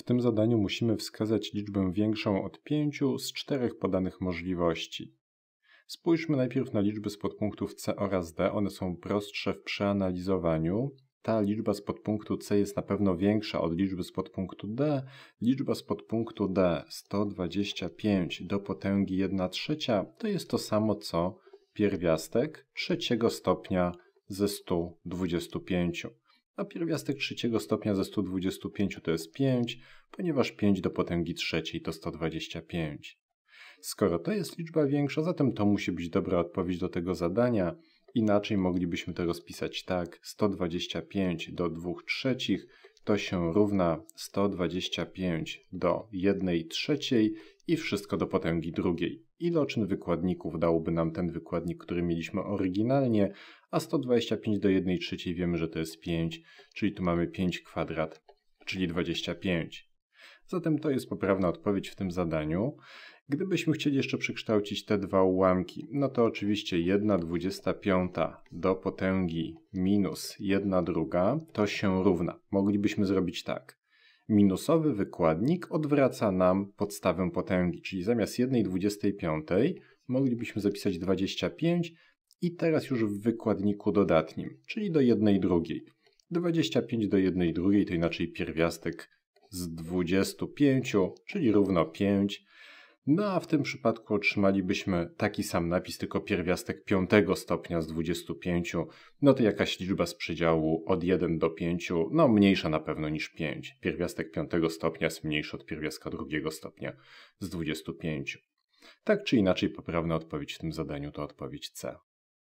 W tym zadaniu musimy wskazać liczbę większą od 5 z czterech podanych możliwości. Spójrzmy najpierw na liczby z podpunktów C oraz D. One są prostsze w przeanalizowaniu. Ta liczba z podpunktu C jest na pewno większa od liczby z podpunktu D. Liczba z podpunktu D 125 do potęgi 1 trzecia to jest to samo co pierwiastek trzeciego stopnia ze 125 a pierwiastek trzeciego stopnia ze 125 to jest 5, ponieważ 5 do potęgi trzeciej to 125. Skoro to jest liczba większa, zatem to musi być dobra odpowiedź do tego zadania. Inaczej moglibyśmy to rozpisać tak 125 do 2 trzecich to się równa 125 do 1 trzeciej i wszystko do potęgi drugiej. Iloczyn wykładników dałby nam ten wykładnik, który mieliśmy oryginalnie, a 125 do 1 trzeciej wiemy, że to jest 5, czyli tu mamy 5 kwadrat, czyli 25. Zatem to jest poprawna odpowiedź w tym zadaniu. Gdybyśmy chcieli jeszcze przekształcić te dwa ułamki, no to oczywiście 1,25 do potęgi minus 1 druga to się równa. Moglibyśmy zrobić tak. Minusowy wykładnik odwraca nam podstawę potęgi, czyli zamiast 1,25 moglibyśmy zapisać 25 i teraz już w wykładniku dodatnim, czyli do 1 drugiej. 25 do 1 drugiej to inaczej pierwiastek z 25, czyli równo 5 no a w tym przypadku otrzymalibyśmy taki sam napis, tylko pierwiastek piątego stopnia z 25. No to jakaś liczba z przedziału od 1 do 5, no mniejsza na pewno niż 5. Pierwiastek piątego stopnia jest mniejszy od pierwiastka drugiego stopnia z 25. Tak czy inaczej poprawna odpowiedź w tym zadaniu to odpowiedź C.